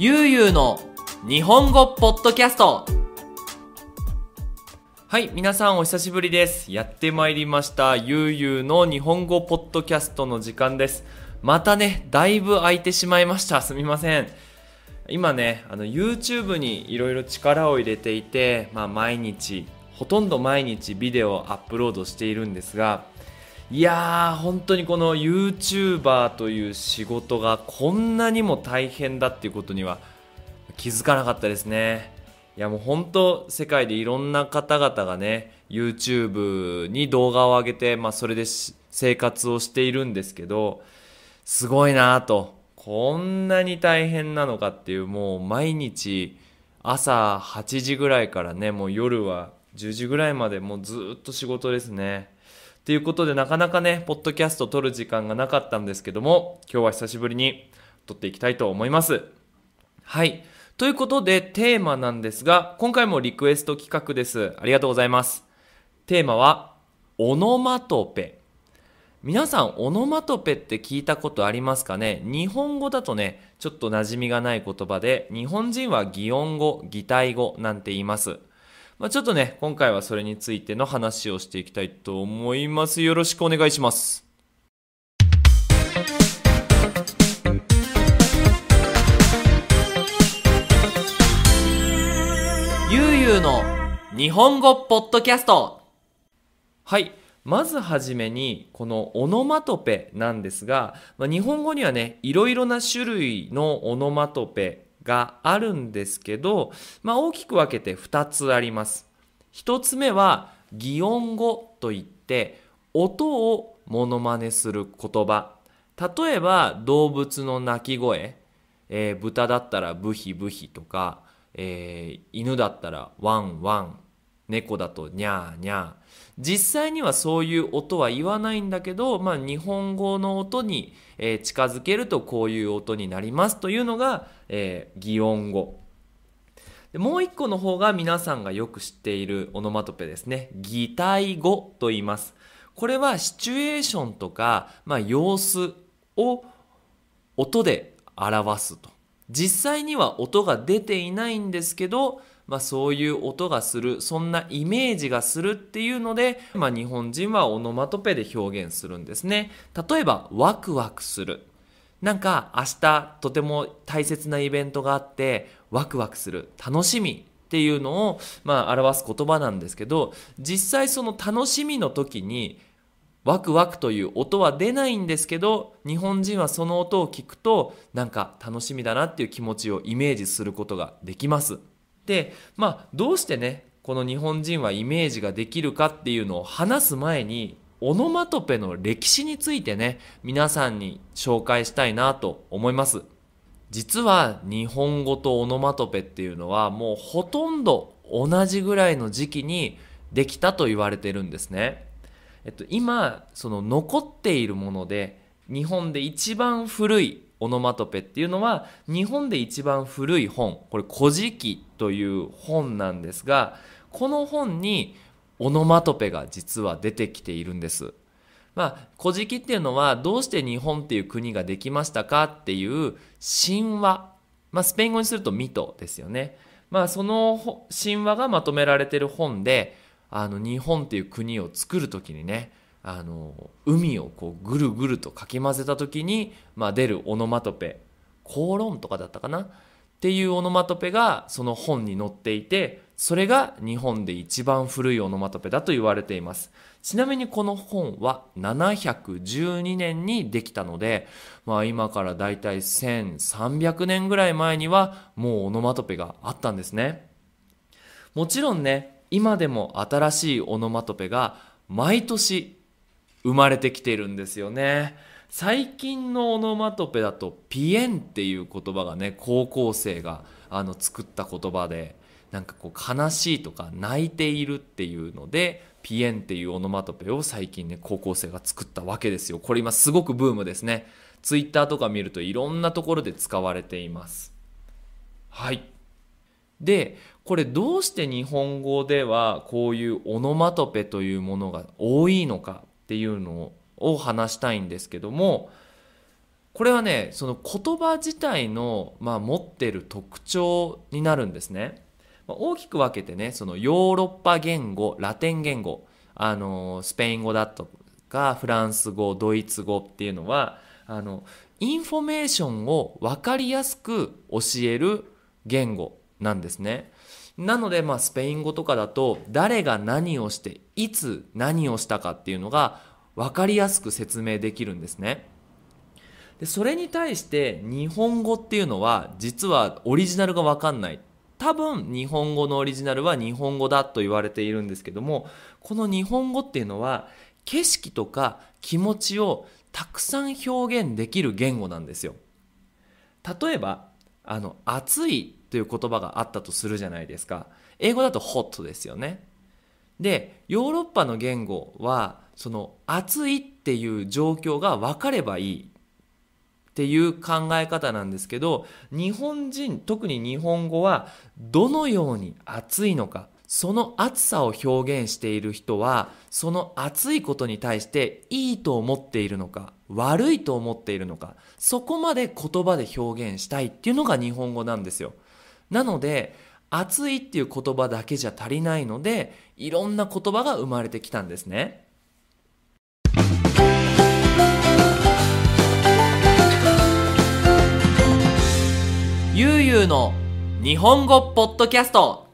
ゆうゆうの日本語ポッドキャストはい、皆さんお久しぶりです。やってまいりました、ゆうゆうの日本語ポッドキャストの時間です。またね、だいぶ空いてしまいました。すみません。今ね、あの、YouTube にいろいろ力を入れていて、まあ、毎日、ほとんど毎日ビデオをアップロードしているんですが、いやー本当にこの YouTuber という仕事がこんなにも大変だっていうことには気づかなかったですねいやもう本当世界でいろんな方々がね YouTube に動画を上げて、まあ、それで生活をしているんですけどすごいなとこんなに大変なのかっていうもう毎日朝8時ぐらいからねもう夜は10時ぐらいまでもうずっと仕事ですね。っていうことでなかなかね、ポッドキャスト撮る時間がなかったんですけども、今日は久しぶりに撮っていきたいと思います。はい。ということで、テーマなんですが、今回もリクエスト企画です。ありがとうございます。テーマは、オノマトペ。皆さん、オノマトペって聞いたことありますかね日本語だとね、ちょっと馴染みがない言葉で、日本人は擬音語、擬態語なんて言います。まあ、ちょっとね、今回はそれについての話をしていきたいと思います。よろしくお願いします。ゆうゆうの日本語ポッドキャストはい。まずはじめに、このオノマトペなんですが、まあ、日本語にはね、いろいろな種類のオノマトペがあるんですけど、まあ、大きく分けて2つあります。1つ目は擬音語といって音をモノマネする言葉例えば動物の鳴き声、えー、豚だったらブヒブヒとか、えー、犬だったらワンワン猫だとニャーニャー。実際にはそういう音は言わないんだけど、まあ、日本語の音に、え近づけるとこういう音になりますというのが、えー、擬音語でもう一個の方が皆さんがよく知っているオノマトペですね擬態語と言いますこれはシチュエーションとか、まあ、様子を音で表すと実際には音が出ていないんですけどまあ、そういう音がするそんなイメージがするっていうので、まあ、日本人はオノマトペで表現するんですね例えばワクワクするなんか明日とても大切なイベントがあってワクワクする楽しみっていうのを、まあ、表す言葉なんですけど実際その楽しみの時にワクワクという音は出ないんですけど日本人はその音を聞くとなんか楽しみだなっていう気持ちをイメージすることができます。で、まあ、どうしてね、この日本人はイメージができるかっていうのを話す前に、オノマトペの歴史についてね、皆さんに紹介したいなと思います。実は日本語とオノマトペっていうのはもうほとんど同じぐらいの時期にできたと言われてるんですね。えっと、今、その残っているもので、日本で一番古いオノマトペっていうのは日本で一番古い本これ「古事記」という本なんですがこの本にオノマトペが実は出てきているんです。まあ、古事記っていうのはどうして日本っていう国ができましたかっていう神話、まあ、スペイン語にするとミトですよね。まあ、その神話がまとめられてる本であの日本っていう国を作る時にねあの海をこうぐるぐるとかき混ぜた時に、まあ、出るオノマトペ「ロ論」とかだったかなっていうオノマトペがその本に載っていてそれが日本で一番古いオノマトペだと言われていますちなみにこの本は712年にできたので、まあ、今からだいたい1300年ぐらい前にはもうオノマトペがあったんですねもちろんね今でも新しいオノマトペが毎年生まれてきてるんですよね。最近のオノマトペだとピエンっていう言葉がね高校生があの作った言葉でなんかこう悲しいとか泣いているっていうのでピエンっていうオノマトペを最近ね高校生が作ったわけですよこれ今すごくブームですねツイッターとか見るといろんなところで使われていますはいでこれどうして日本語ではこういうオノマトペというものが多いのかっていうのを話したいんですけどもこれはねその言葉自体の、まあ、持ってる特徴になるんですね。ま大きく分けてねそのヨーロッパ言語ラテン言語あのスペイン語だとかフランス語ドイツ語っていうのはあのインフォメーションを分かりやすく教える言語なんですね。なので、まあ、スペイン語とかだと誰が何をしていつ何をしたかっていうのがわかりやすく説明できるんですね。でそれに対して日本語っていうのは実はオリジナルがわかんない多分日本語のオリジナルは日本語だと言われているんですけどもこの日本語っていうのは景色とか気持ちをたくさん表現できる言語なんですよ。例えばあの暑いという言葉があったとするじゃないですか。英語だと hot ですよね。で、ヨーロッパの言語は、その暑いっていう状況が分かればいいっていう考え方なんですけど、日本人、特に日本語はどのように暑いのか、その暑さを表現している人は、その暑いことに対していいと思っているのか、悪いと思っているのか、そこまで言葉で表現したいっていうのが日本語なんですよ。なので、熱いっていう言葉だけじゃ足りないので、いろんな言葉が生まれてきたんですね。ゆうゆうの日本語ポッドキャスト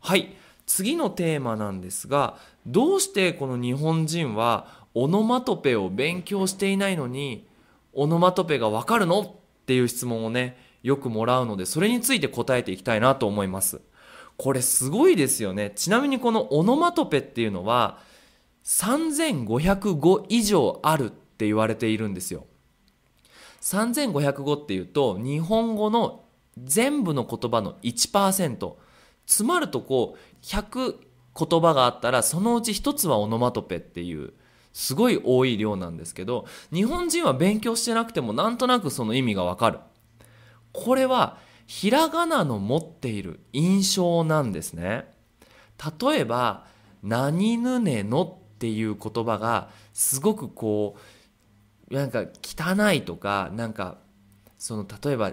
はい。次のテーマなんですが、どうしてこの日本人はオノマトペを勉強していないのに、オノマトペがわかるのっていう質問をね、よくもらうので、それについて答えていきたいなと思います。これすごいですよね。ちなみにこのオノマトペっていうのは、3505以上あるって言われているんですよ。3 5 0語っていうと、日本語の全部の言葉の1%。詰まるとこう、100言葉があったら、そのうち1つはオノマトペっていう。すごい多い量なんですけど、日本人は勉強してなくてもなんとなくその意味がわかる。これはひらがなの持っている印象なんですね。例えば、何ぬねのっていう言葉がすごくこう、なんか汚いとか、なんか、その例えば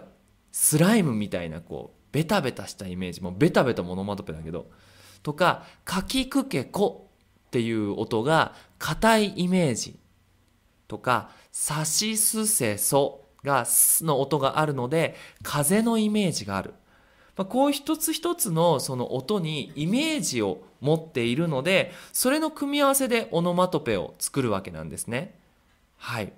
スライムみたいなこう、ベタベタしたイメージ、もうベタベタモノマトペだけど、とか、かきくけこっていう音が硬いイメージとか、さしすせそが、スの音があるので、風のイメージがある。まあ、こう一つ一つのその音にイメージを持っているので、それの組み合わせでオノマトペを作るわけなんですね。はい。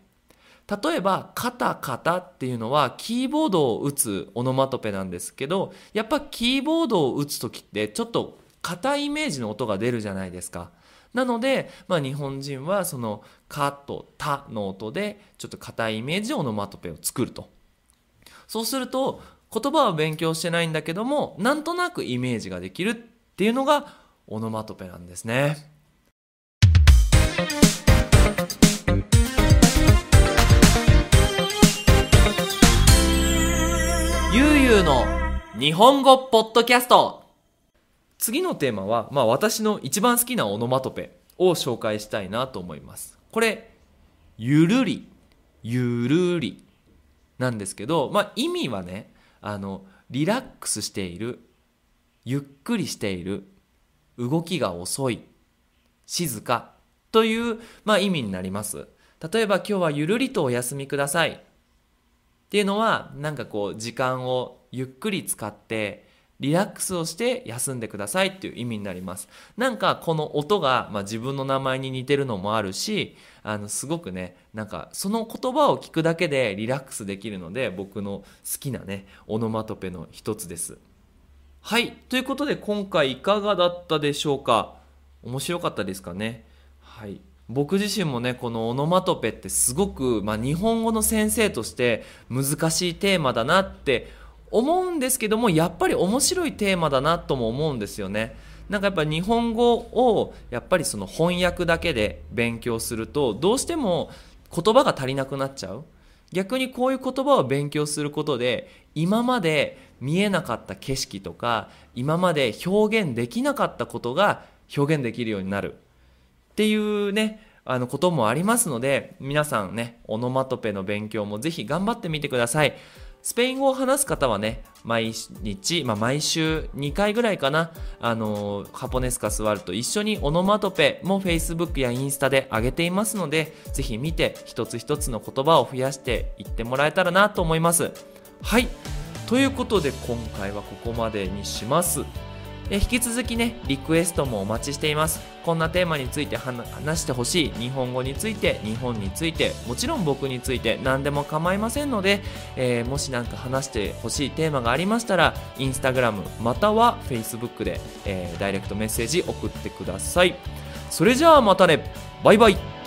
例えば、カタカタっていうのはキーボードを打つオノマトペなんですけど、やっぱキーボードを打つ時ってちょっと硬いイメージの音が出るじゃないですか。なので、まあ、日本人はそのかとたの音でちょっと硬いイメージオノマトペを作るとそうすると言葉は勉強してないんだけどもなんとなくイメージができるっていうのがオノマトペなんですね。ゆうゆうの日本語ポッドキャスト次のテーマは、まあ、私の一番好きなオノマトペを紹介したいなと思います。これ、ゆるり、ゆるりなんですけど、まあ、意味はね、あの、リラックスしている、ゆっくりしている、動きが遅い、静かという、まあ、意味になります。例えば今日はゆるりとお休みくださいっていうのはなんかこう時間をゆっくり使ってリラックスをして休んでくださいっていう意味になります。なんかこの音が、まあ、自分の名前に似てるのもあるし、あの、すごくね、なんかその言葉を聞くだけでリラックスできるので、僕の好きなね、オノマトペの一つです。はい。ということで今回いかがだったでしょうか面白かったですかねはい。僕自身もねこのオノマトペってすごく、まあ、日本語の先生として難しいテーマだなって思うんですけどもやっぱり面白いテーマだなとも思うんですよね。なんかやっぱ日本語をやっぱりその翻訳だけで勉強するとどうしても言葉が足りなくなっちゃう。逆にこういう言葉を勉強することで今まで見えなかった景色とか今まで表現できなかったことが表現できるようになるっていうねあのこともありますので皆さんねオノマトペの勉強もぜひ頑張ってみてください。スペイン語を話す方はね、毎日、まあ、毎週2回ぐらいかな、あのハポネスカスワルと一緒にオノマトペも Facebook やインスタで上げていますので、ぜひ見て一つ一つの言葉を増やしていってもらえたらなと思います。はい。ということで今回はここまでにします。え引き続きねリクエストもお待ちしていますこんなテーマについて話してほしい日本語について日本についてもちろん僕について何でも構いませんので、えー、もし何か話してほしいテーマがありましたらインスタグラムまたは Facebook で、えー、ダイレクトメッセージ送ってくださいそれじゃあまたねバイバイ